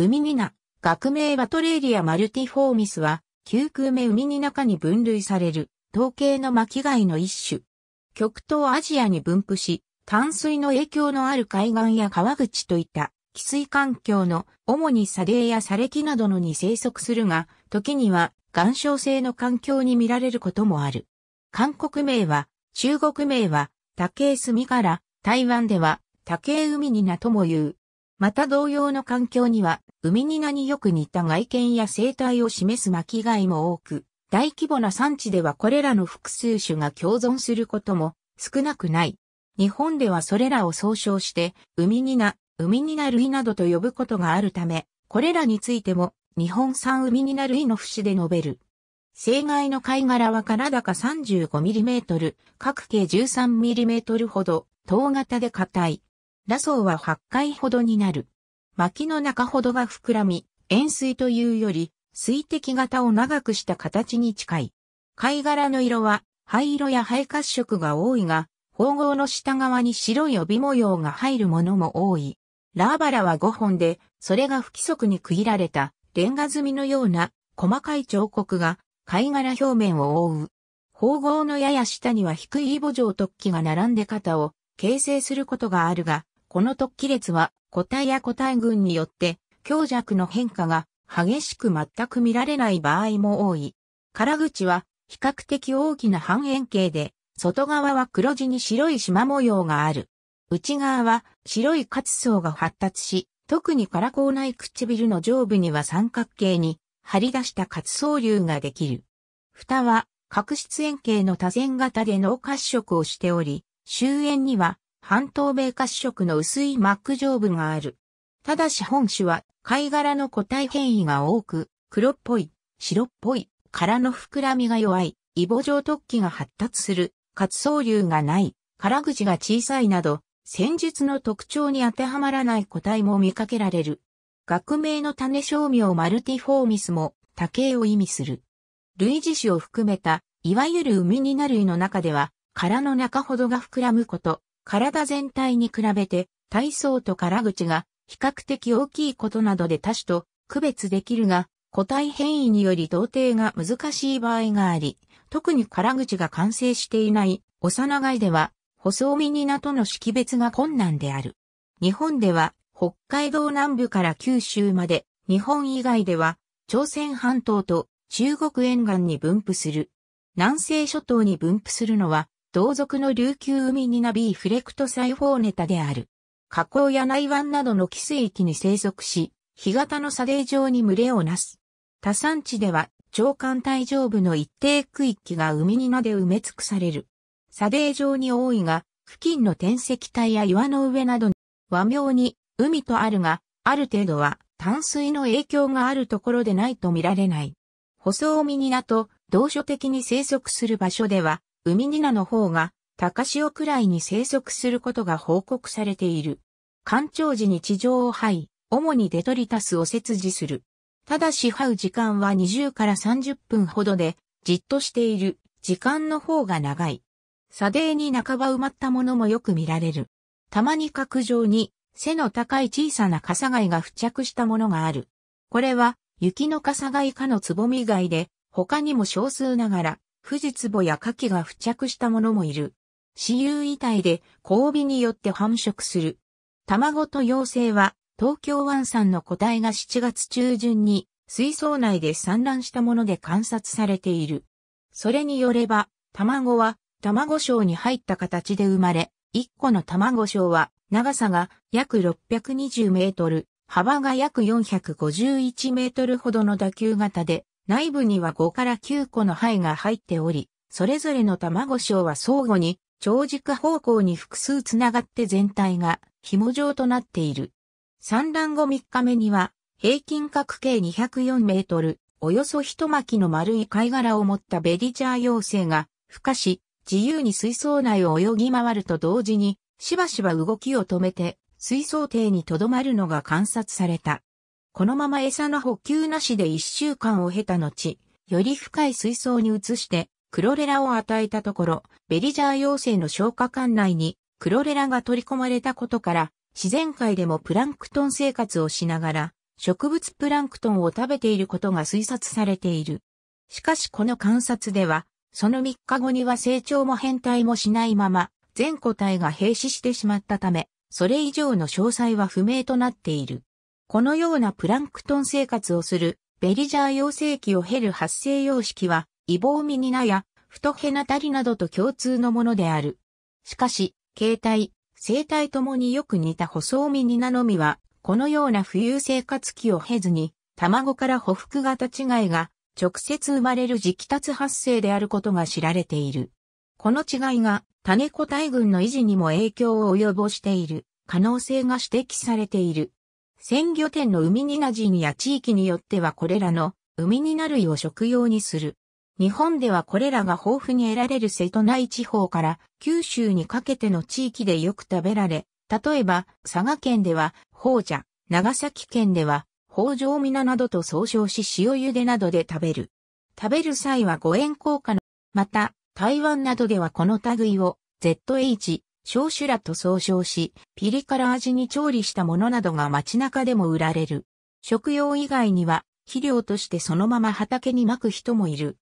ウミニナ、学名バトレーリアマルティフォーミスは、9空目ウミニナ科に分類される、統計の巻貝の一種。極東アジアに分布し、淡水の影響のある海岸や川口といった汽水環境の主に砂泥や砂礫などのに生息するが、時には岩礁性の環境に見られることもある。韓国名は、中国名は、竹炭から、台湾では、竹海にナとも言う。また同様の環境には、海ニナによく似た外見や生態を示す巻貝も多く、大規模な産地ではこれらの複数種が共存することも少なくない。日本ではそれらを総称して、海ニナ、海ニナ類などと呼ぶことがあるため、これらについても日本産海ニナ類の節で述べる。生貝の貝殻は体高 35mm、各径 13mm ほど、等型で硬い。ラソーは8回ほどになる。薪の中ほどが膨らみ、円錐というより、水滴型を長くした形に近い。貝殻の色は灰色や灰褐色が多いが、縫合の下側に白い帯模様が入るものも多い。ラーバラは5本で、それが不規則に区切られた、レンガ積みのような細かい彫刻が貝殻表面を覆う。縫合のやや下には低いイボ状突起が並んで肩を形成することがあるが、この突起列は個体や個体群によって強弱の変化が激しく全く見られない場合も多い。殻口は比較的大きな半円形で、外側は黒地に白い縞模様がある。内側は白い活層が発達し、特に殻口内唇の上部には三角形に張り出した活層流ができる。蓋は角質円形の多線型で脳褐色をしており、周縁には半透明褐色の薄い膜上部がある。ただし本種は貝殻の個体変異が多く、黒っぽい、白っぽい、殻の膨らみが弱い、イボ状突起が発達する、活層流がない、殻口が小さいなど、戦術の特徴に当てはまらない個体も見かけられる。学名の種商名マルティフォーミスも多形を意味する。類似種を含めた、いわゆる海にな類の中では、殻の中ほどが膨らむこと、体全体に比べて体操と唐口が比較的大きいことなどで多種と区別できるが、個体変異により同定が難しい場合があり、特に唐口が完成していない幼貝では、細身になとの識別が困難である。日本では、北海道南部から九州まで、日本以外では、朝鮮半島と中国沿岸に分布する。南西諸島に分布するのは、同族の琉球海になビーフレクトサイフォーネタである。河口や内湾などの寄水域に生息し、干潟の砂泥状に群れをなす。多産地では、長官帯上部の一定区域が海になで埋め尽くされる。砂泥状に多いが、付近の天石帯や岩の上など和名に海とあるが、ある程度は淡水の影響があるところでないと見られない。海に海港、同所的に生息する場所では、ウミニナの方が高潮くらいに生息することが報告されている。干潮時に地上を這い、主にデトリタスを切除する。ただし這う時間は20から30分ほどで、じっとしている時間の方が長い。砂泥に半ば埋まったものもよく見られる。たまに角上に背の高い小さな笠貝が付着したものがある。これは雪の笠貝かのつぼみ貝で、他にも少数ながら富士壺や牡蠣が付着したものもいる。死有遺体で交尾によって繁殖する。卵と幼生は東京湾産の個体が7月中旬に水槽内で産卵したもので観察されている。それによれば、卵は卵章に入った形で生まれ、1個の卵章は長さが約620メートル、幅が約451メートルほどの打球型で、内部には5から9個の胚が入っており、それぞれの卵鞘は相互に長軸方向に複数つながって全体が紐状となっている。産卵後3日目には平均角径204メートル、およそ一巻の丸い貝殻を持ったベリジャー妖精が孵化し、自由に水槽内を泳ぎ回ると同時に、しばしば動きを止めて、水槽底に留まるのが観察された。このまま餌の補給なしで1週間を経た後、より深い水槽に移して、クロレラを与えたところ、ベリジャー幼生の消化管内にクロレラが取り込まれたことから、自然界でもプランクトン生活をしながら、植物プランクトンを食べていることが推察されている。しかしこの観察では、その3日後には成長も変態もしないまま、全個体が閉止してしまったため、それ以上の詳細は不明となっている。このようなプランクトン生活をするベリジャー幼生期を経る発生様式は、イボウミニナやフトヘナタリなどと共通のものである。しかし、形態、生態ともによく似た細ウミニナのみは、このような浮遊生活期を経ずに、卵から補服型違いが直接生まれる直達発生であることが知られている。この違いが種個体群の維持にも影響を及ぼしている可能性が指摘されている。鮮魚店の海にな人や地域によってはこれらの海にな類を食用にする。日本ではこれらが豊富に得られる瀬戸内地方から九州にかけての地域でよく食べられ、例えば佐賀県ではほうじゃ、長崎県では宝城皆などと総称し塩茹でなどで食べる。食べる際は五円効果の、また台湾などではこの類を ZH、小酒らと総称し、ピリ辛味に調理したものなどが街中でも売られる。食用以外には、肥料としてそのまま畑にまく人もいる。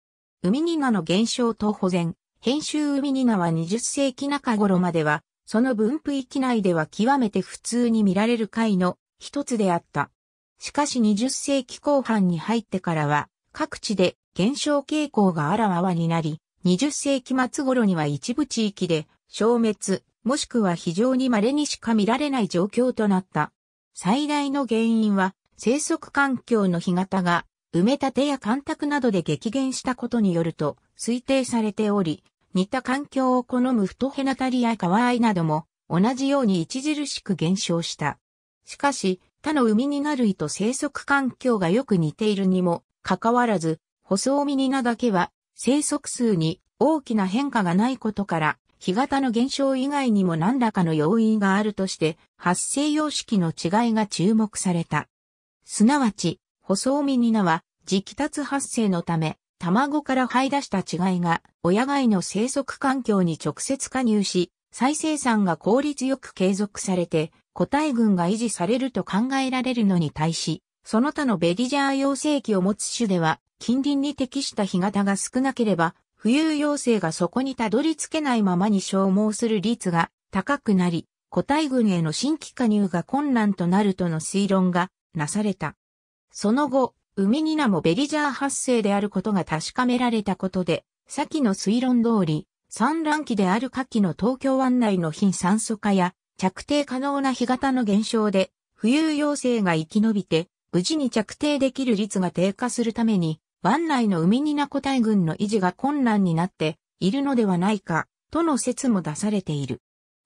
海ミニナの減少と保全、編集海ミニナは20世紀中頃までは、その分布域内では極めて普通に見られる貝の一つであった。しかし20世紀後半に入ってからは、各地で減少傾向があらわになり、20世紀末頃には一部地域で消滅、もしくは非常に稀にしか見られない状況となった。最大の原因は、生息環境の干潟が埋め立てや干拓などで激減したことによると推定されており、似た環境を好む太ヘナタリや川合なども同じように著しく減少した。しかし、他の海になると生息環境がよく似ているにもかかわらず、細海になだけは生息数に大きな変化がないことから干潟の減少以外にも何らかの要因があるとして、発生様式の違いが注目された。すなわち、細ミニナは、直気達発生のため、卵から這い出した違いが、親貝の生息環境に直接加入し、再生産が効率よく継続されて、個体群が維持されると考えられるのに対し、その他のベリジャー養成器を持つ種では、近隣に適した干潟が少なければ、浮遊妖精がそこにたどり着けないままに消耗する率が高くなり、個体群への新規加入が困難となるとの推論がなされた。その後、ウミニナもベリジャー発生であることが確かめられたことで、先の推論通り、産卵期である夏季の東京湾内の貧酸素化や着底可能な干潟の減少で、浮遊妖精が生き延びて、無事に着底できる率が低下するために、湾内の海になこ大軍の維持が困難になっているのではないか、との説も出されている。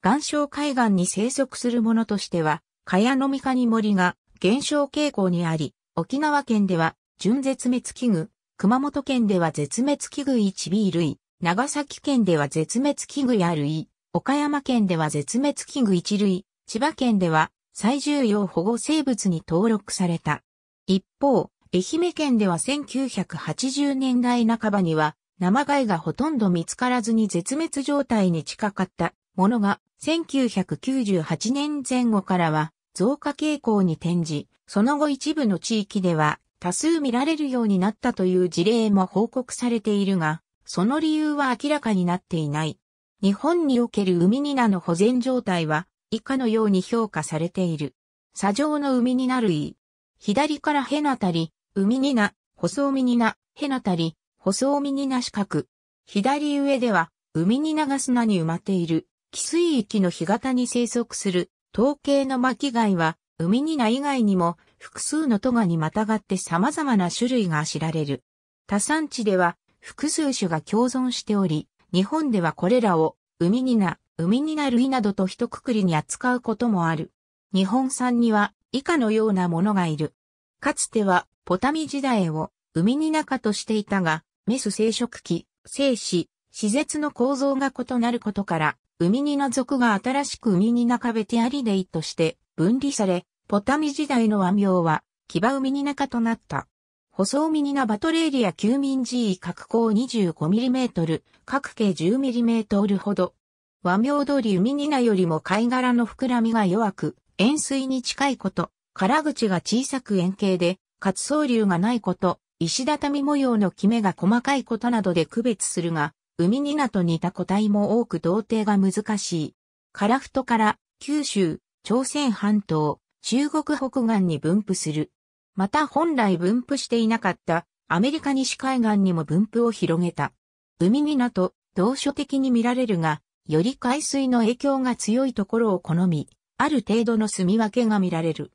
岩礁海岸に生息するものとしては、カヤノミカニ森が減少傾向にあり、沖縄県では純絶滅危惧、熊本県では絶滅危惧 1B 類、長崎県では絶滅危惧や類、岡山県では絶滅危惧一類、千葉県では最重要保護生物に登録された。一方、愛媛県では1980年代半ばには生貝がほとんど見つからずに絶滅状態に近かったものが1998年前後からは増加傾向に転じ、その後一部の地域では多数見られるようになったという事例も報告されているが、その理由は明らかになっていない。日本における海にニナの保全状態は以下のように評価されている。砂上の海になる類。左から辺あたり、海にな、細海にな、へなたり、細海にな四角。左上では、海になが砂に埋まっている、寄水域の干潟に生息する、統計の巻貝は、海にな以外にも、複数のトガにまたがって様々な種類が知られる。多産地では、複数種が共存しており、日本ではこれらを、海にな、海にな類などと一括りに扱うこともある。日本産には、以下のようなものがいる。かつては、ポタミ時代を、海に中としていたが、メス生殖期、生死、施設の構造が異なることから、海にな族が新しく海に中ベテアリデイとして分離され、ポタミ時代の和名は、キバ海に中となった。細海になバトレーリア9ミン G 各高 25mm、各径 10mm ほど。和名通り海になよりも貝殻の膨らみが弱く、塩水に近いこと。殻口が小さく円形で、滑走流がないこと、石畳模様のキメが細かいことなどで区別するが、海ニナと似た個体も多く同定が難しい。樺太から九州、朝鮮半島、中国北岸に分布する。また本来分布していなかったアメリカ西海岸にも分布を広げた。海ニナと同所的に見られるが、より海水の影響が強いところを好み、ある程度の住み分けが見られる。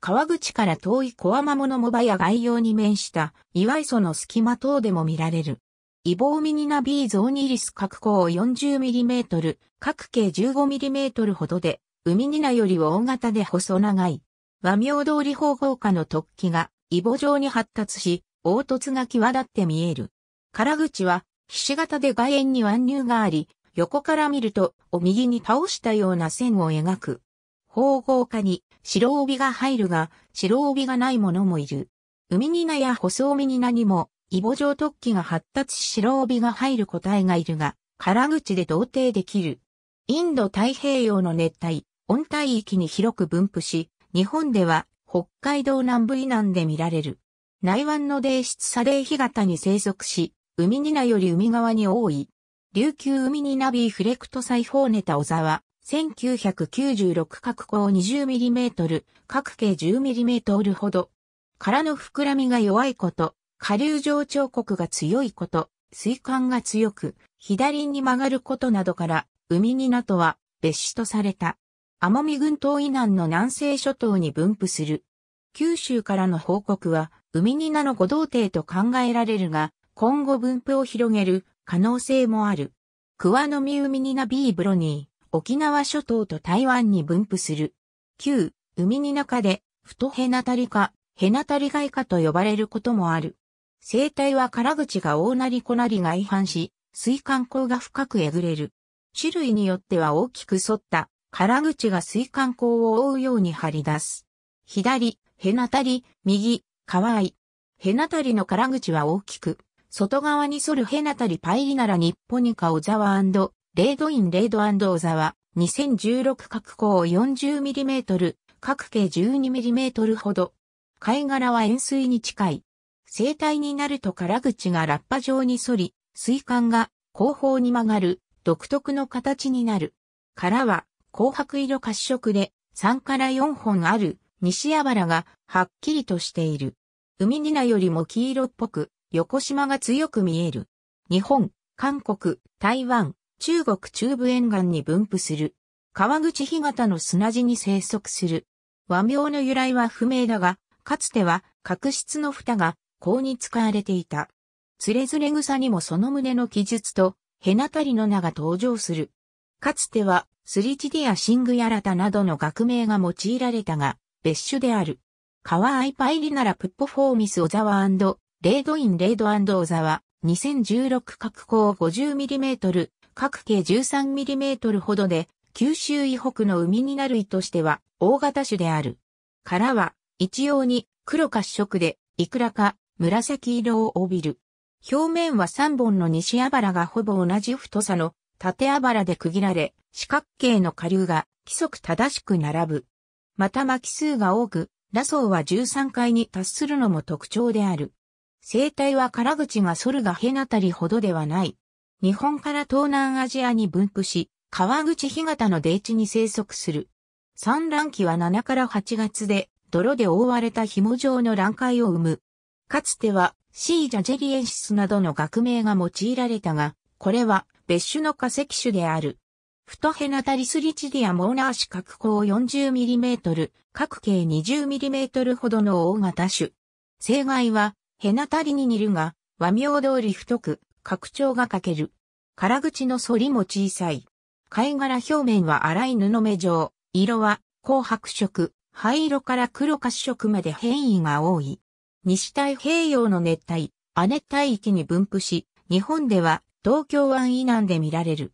川口から遠い小天物藻場や外洋に面した岩磯の隙間等でも見られる。イボウミニナビーゾーニリス角高 40mm、角径 15mm ほどで、ウミニナより大型で細長い。和名通り方向下の突起が、イボ状に発達し、凹凸が際立って見える。空口は、菱形で外縁に腕入があり、横から見ると、お右に倒したような線を描く。方向下に、白帯が入るが、白帯がないものもいる。海ニナや細帯ニナにも、イボ状突起が発達し白帯が入る個体がいるが、空口で同定できる。インド太平洋の熱帯、温帯域に広く分布し、日本では北海道南部以南で見られる。内湾の泥質砂泥干潟に生息し、海ニナより海側に多い。琉球海ニナビーフレクトサイォーネタ小沢、1996角高 20mm、角径 10mm ほど。殻の膨らみが弱いこと、下流上彫刻が強いこと、水管が強く、左に曲がることなどから、海になとは別紙とされた。奄美群島以南の南西諸島に分布する。九州からの報告は、海になの五道艇と考えられるが、今後分布を広げる可能性もある。クワノミウミニナビーブロニー。沖縄諸島と台湾に分布する。旧、海に中で、太ヘナタリか、ヘナタリガイかと呼ばれることもある。生態は空口が大なり小なりが違反し、水管口が深くえぐれる。種類によっては大きく反った、空口が水管口を覆うように張り出す。左、ヘナタリ、右、かわいヘナタリの空口は大きく、外側に反るヘナタリパイリなら日本ニカザワレードインレードザは2016角項 40mm、角径 12mm ほど。貝殻は円錐に近い。生体になると殻口がラッパ状に反り、水管が後方に曲がる、独特の形になる。殻は、紅白色褐色で、3から4本ある、西矢原が、はっきりとしている。海ニナよりも黄色っぽく、横島が強く見える。日本、韓国、台湾、中国中部沿岸に分布する。川口干潟の砂地に生息する。和名の由来は不明だが、かつては角質の蓋が甲に使われていた。つれずれ草にもその胸の記述と、へなたりの名が登場する。かつては、スリチデやシングヤラタなどの学名が用いられたが、別種である。川アイパイリならプッポフォーミスオザワレードインレードオザワ、2016角高 50mm 各径 13mm ほどで、九州以北の海になる意としては大型種である。殻は一様に黒褐色で、いくらか紫色を帯びる。表面は3本の西あばらがほぼ同じ太さの縦あばらで区切られ、四角形の下流が規則正しく並ぶ。また巻き数が多く、ラソは13階に達するのも特徴である。生態は殻口が反るが辺なたりほどではない。日本から東南アジアに分布し、川口干潟の低地に生息する。産卵期は7から8月で、泥で覆われた紐状の卵塊を生む。かつては、シージャジェリエンシスなどの学名が用いられたが、これは別種の化石種である。フトヘナタリスリチディアモーナーシ角高 40mm、角径 20mm ほどの大型種。生害はヘナタリに似るが、和名通り太く、拡張が欠ける。殻口の反りも小さい。貝殻表面は粗い布目状。色は紅白色、灰色から黒褐色まで変異が多い。西太平洋の熱帯、亜熱帯域に分布し、日本では東京湾以南で見られる。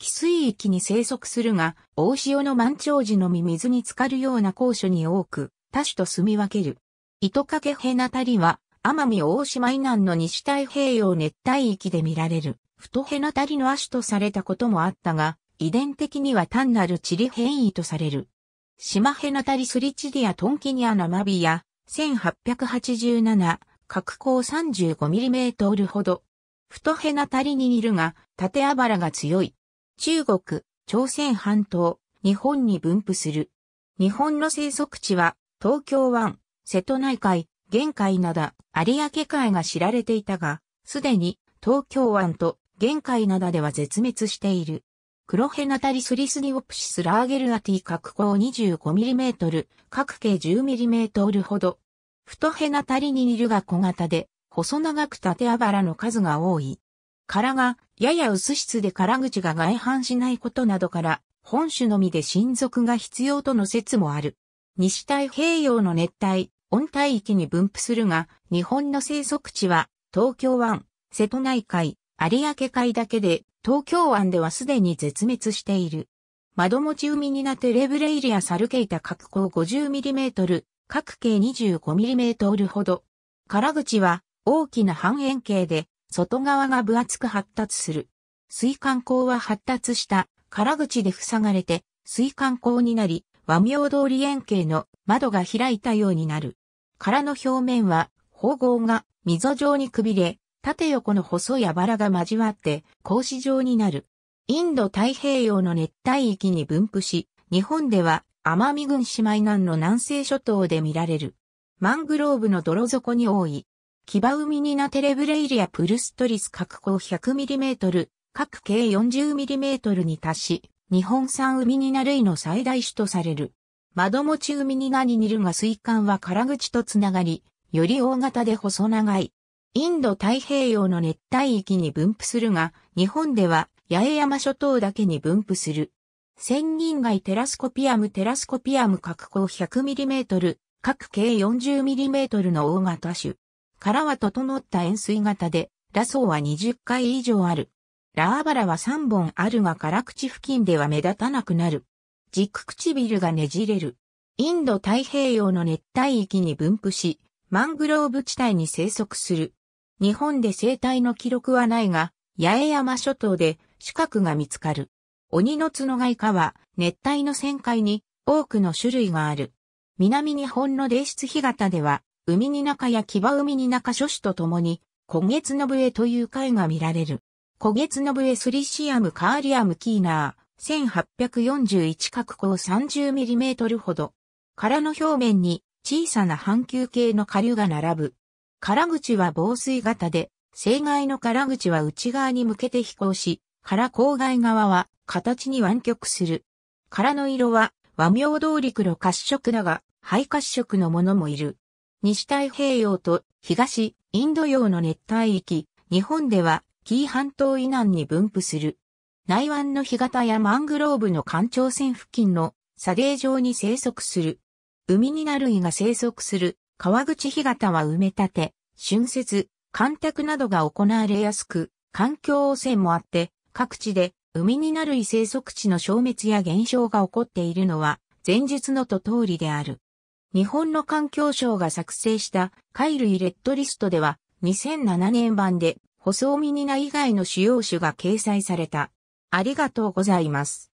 寄水域に生息するが、大潮の満潮時のみ水に浸かるような高所に多く、多種と住み分ける。糸掛けヘナタリは、奄美大島以南の西太平洋熱帯域で見られる、太ヘナタリの亜種とされたこともあったが、遺伝的には単なる地理変異とされる。島ヘナタリスリチディアトンキニアナマビア、1887、角高 35mm ほど。太ヘナタリに似るが、縦あばらが強い。中国、朝鮮半島、日本に分布する。日本の生息地は、東京湾、瀬戸内海、玄海灘、有明海が知られていたが、すでに東京湾と玄海灘では絶滅している。クロヘナタリスリスディオプシスラーゲルアティ角高 25mm、角径 10mm ほど。太ヘナタリニニルが小型で、細長く縦あばらの数が多い。殻がやや薄質で殻口が外反しないことなどから、本種のみで親族が必要との説もある。西太平洋の熱帯、温帯域に分布するが、日本の生息地は東京湾、瀬戸内海、有明海だけで、東京湾ではすでに絶滅している。窓持ち海になってレブレイリアサルケイタ角高 50mm、各径 25mm ほど。空口は大きな半円形で、外側が分厚く発達する。水管口は発達した空口で塞がれて、水管口になり、和名通り円形の窓が開いたようになる。殻の表面は、縫合が溝状にくびれ、縦横の細い藁が交わって、格子状になる。インド太平洋の熱帯域に分布し、日本では奄美群姉妹南の南西諸島で見られる。マングローブの泥底に多い。キバウミニナテレブレイリアプルストリス各高 100mm、各径 40mm に達し、日本産ウミニナ類の最大種とされる。窓持ち海に何にるが水管は空口とつながり、より大型で細長い。インド太平洋の熱帯域に分布するが、日本では八重山諸島だけに分布する。千人街テラスコピアムテラスコピアム各高 100mm、各径 40mm の大型種。殻は整った円錐型で、ラソーは20回以上ある。ラーバラは3本あるが殻口付近では目立たなくなる。軸唇がねじれる。インド太平洋の熱帯域に分布し、マングローブ地帯に生息する。日本で生態の記録はないが、八重山諸島で四角が見つかる。鬼の角貝科は熱帯の旋回に多くの種類がある。南日本の冷室干潟では、海に中や場海に中諸種とともに、古月の笛という貝が見られる。古月の笛スリシアムカーリアムキーナー。1841角高 30mm ほど。殻の表面に小さな半球形の下流が並ぶ。殻口は防水型で、正外の殻口は内側に向けて飛行し、殻郊外側は形に湾曲する。殻の色は和名通り黒褐色だが、肺褐色のものもいる。西太平洋と東インド洋の熱帯域、日本では紀伊半島以南に分布する。内湾の干潟やマングローブの環頂線付近の砂泥上に生息する。海になるいが生息する川口干潟は埋め立て、春節、干拓などが行われやすく、環境汚染もあって、各地で海になるい。生息地の消滅や減少が起こっているのは、前述のと通りである。日本の環境省が作成した貝類レッドリストでは、2007年版で、細尾ミニナ以外の主要種が掲載された。ありがとうございます。